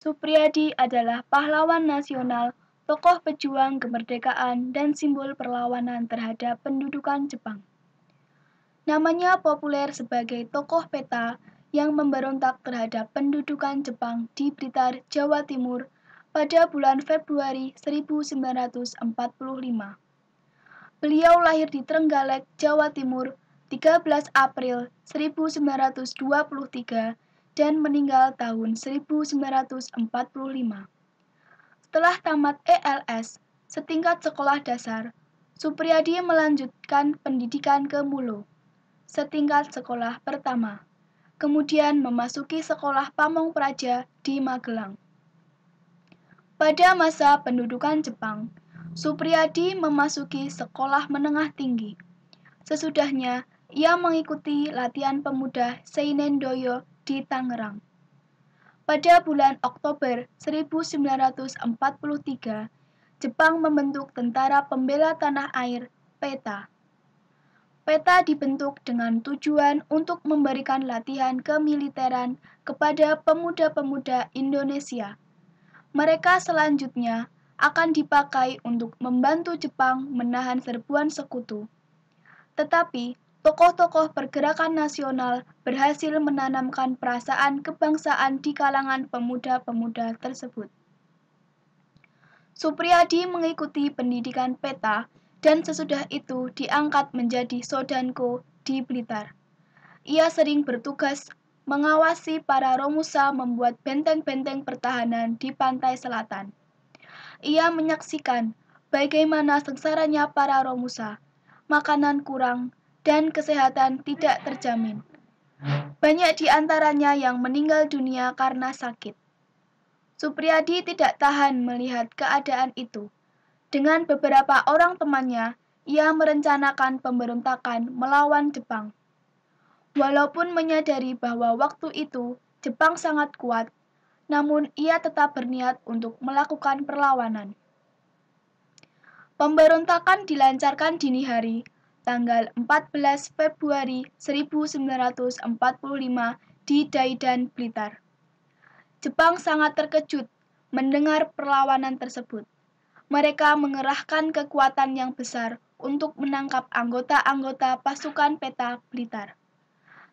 Supriyadi adalah pahlawan nasional, tokoh pejuang kemerdekaan, dan simbol perlawanan terhadap pendudukan Jepang. Namanya populer sebagai tokoh peta yang memberontak terhadap pendudukan Jepang di Blitar, Jawa Timur pada bulan Februari 1945. Beliau lahir di Trenggalek, Jawa Timur 13 April 1923 Jan meninggal tahun 1945. Setelah tamat ELS, setingkat sekolah dasar, Supriyadi melanjutkan pendidikan ke Mulo, setingkat sekolah pertama, kemudian memasuki sekolah Pamong Praja di Magelang. Pada masa pendudukan Jepang, Supriyadi memasuki sekolah menengah tinggi. Sesudahnya, ia mengikuti latihan pemuda Seinen Doyo di Tangerang. Pada bulan Oktober 1943, Jepang membentuk Tentara Pembela Tanah Air PETA. PETA dibentuk dengan tujuan untuk memberikan latihan kemiliteran kepada pemuda-pemuda Indonesia. Mereka selanjutnya akan dipakai untuk membantu Jepang menahan serbuan sekutu. Tetapi, tokoh-tokoh pergerakan nasional berhasil menanamkan perasaan kebangsaan di kalangan pemuda-pemuda tersebut. Supriyadi mengikuti pendidikan peta dan sesudah itu diangkat menjadi sodanko di Blitar. Ia sering bertugas mengawasi para Romusa membuat benteng-benteng pertahanan di pantai selatan. Ia menyaksikan bagaimana sengsaranya para Romusa, makanan kurang, dan kesehatan tidak terjamin. Banyak di antaranya yang meninggal dunia karena sakit. Supriyadi tidak tahan melihat keadaan itu. Dengan beberapa orang temannya, ia merencanakan pemberontakan melawan Jepang. Walaupun menyadari bahwa waktu itu Jepang sangat kuat, namun ia tetap berniat untuk melakukan perlawanan. Pemberontakan dilancarkan dini hari tanggal 14 Februari 1945 di Daidan, Blitar. Jepang sangat terkejut mendengar perlawanan tersebut. Mereka mengerahkan kekuatan yang besar untuk menangkap anggota-anggota pasukan peta Blitar.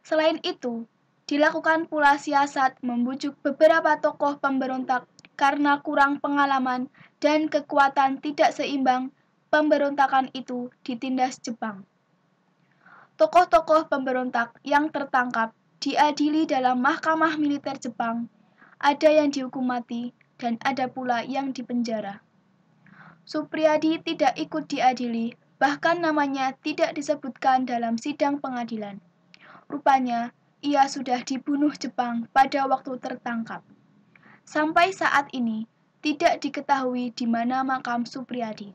Selain itu, dilakukan pula siasat membujuk beberapa tokoh pemberontak karena kurang pengalaman dan kekuatan tidak seimbang pemberontakan itu ditindas Jepang. Tokoh-tokoh pemberontak yang tertangkap diadili dalam mahkamah militer Jepang, ada yang dihukum mati dan ada pula yang dipenjara. Supriyadi tidak ikut diadili, bahkan namanya tidak disebutkan dalam sidang pengadilan. Rupanya, ia sudah dibunuh Jepang pada waktu tertangkap. Sampai saat ini, tidak diketahui di mana makam Supriyadi.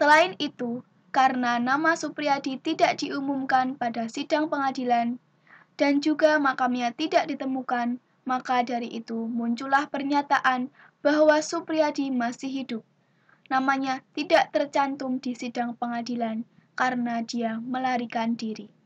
Selain itu, karena nama Supriyadi tidak diumumkan pada sidang pengadilan dan juga makamnya tidak ditemukan, maka dari itu muncullah pernyataan bahwa Supriyadi masih hidup. Namanya tidak tercantum di sidang pengadilan karena dia melarikan diri.